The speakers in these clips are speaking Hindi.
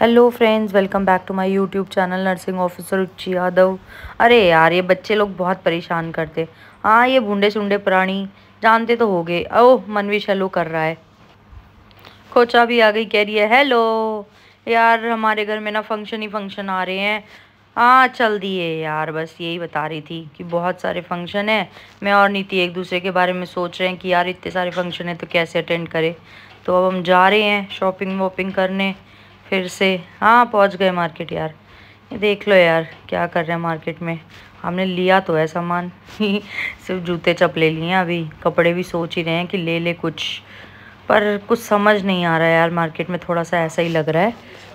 Hello friends welcome back to my YouTube channel nursing officer Uchchi Yadav अरे यार ये बच्चे लोग बहुत परेशान करते हाँ ये बूढ़े सूंडे प्राणी जानते तो हो गए ओह मनवीश हेलो कर रहा है खोचा भी आ गई कह रही है हेलो यार हमारे घर में ना फंक्शन ही फंक्शन आ रहे हैं हाँ चल दिए यार बस यही बता रही थी कि बहुत सारे फंक्शन हैं मैं और नीति एक दूसरे के बारे में सोच रहे हैं कि यार इतने सारे फंक्शन हैं तो कैसे अटेंड करें तो अब हम जा रहे हैं शॉपिंग वॉपिंग करने फिर से हाँ पहुँच गए मार्केट यार ये देख लो यार क्या कर रहे हैं मार्केट में हमने लिया तो है सामान सिर्फ जूते चपले लिए हैं अभी कपड़े भी सोच ही रहे हैं कि ले ले कुछ पर कुछ समझ नहीं आ रहा है यार मार्केट में थोड़ा सा ऐसा ही लग रहा है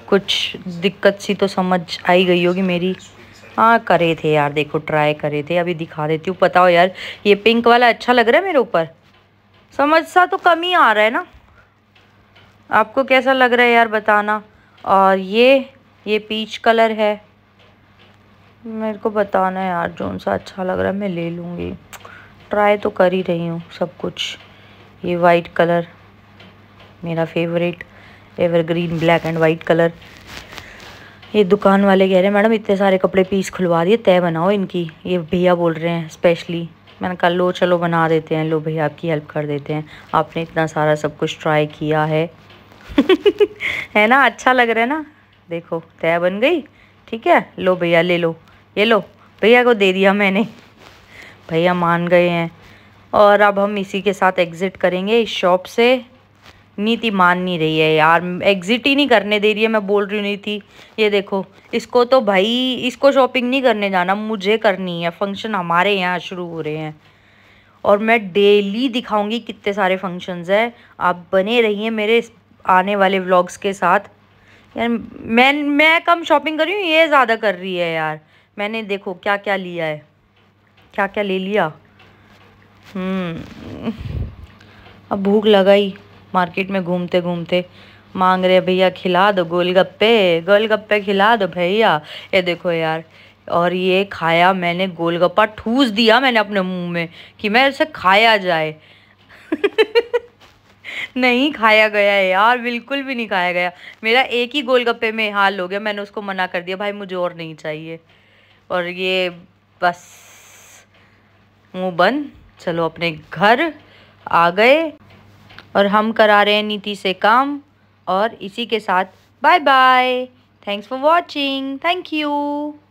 कुछ दिक्कत सी तो समझ आई गई होगी मेरी हाँ करे थे यार देखो ट्राई करे थे अभी दिखा देती हूँ पता हो यार ये पिंक वाला अच्छा लग रहा है मेरे ऊपर समझ सा तो कम ही आ रहा है ना आपको कैसा लग रहा है यार बताना और ये ये पीच कलर है मेरे को बताना यार जो सा अच्छा लग रहा है मैं ले लूँगी ट्राई तो कर ही रही हूँ सब कुछ ये वाइट कलर मेरा favourite evergreen black and white colour ये दुकान वाले कह रहे हैं मैडम इतने सारे कपड़े पीस खुलवा दिए तय बनाओ इनकी ये भैया बोल रहे हैं स्पेशली मैंने कहा लो चलो बना देते हैं लो भैया आपकी हेल्प कर देते हैं आपने इतना सारा सब कुछ ट्राई किया है है ना अच्छा लग रहा है ना देखो तय बन गई ठीक है लो भैया ले लो ये लो भैया को दे दिया मैंने भैया मान गए हैं और अब हम इसी के साथ एग्ज़िट करेंगे इस शॉप से नीति मान नहीं रही है यार एग्ज़िट ही नहीं करने दे रही है मैं बोल रही नहीं थी ये देखो इसको तो भाई इसको शॉपिंग नहीं करने जाना मुझे करनी है फंक्शन हमारे यहाँ शुरू हो रहे हैं और मैं डेली दिखाऊंगी कितने सारे फंक्शंस हैं आप बने रहिए मेरे आने वाले व्लॉग्स के साथ यार मैं मैं कम शॉपिंग कर रही हूँ ये ज़्यादा कर रही है यार मैंने देखो क्या क्या लिया है क्या क्या ले लिया हम्म। अब भूख लगाई मार्केट में घूमते घूमते मांग रहे भैया खिला दो गोलगप्पे गोलगप्पे खिला दो भैया ये देखो यार और ये खाया मैंने गोलगप्पा ठूस दिया मैंने अपने मुंह में कि मैं उसे खाया जाए नहीं खाया गया है यार बिल्कुल भी नहीं खाया गया मेरा एक ही गोलगप्पे में हाल हो गया मैंने उसको मना कर दिया भाई मुझे और नहीं चाहिए और ये बस मुँह बंद चलो अपने घर आ गए और हम करा रहे हैं नीति से काम और इसी के साथ bye bye thanks for watching thank you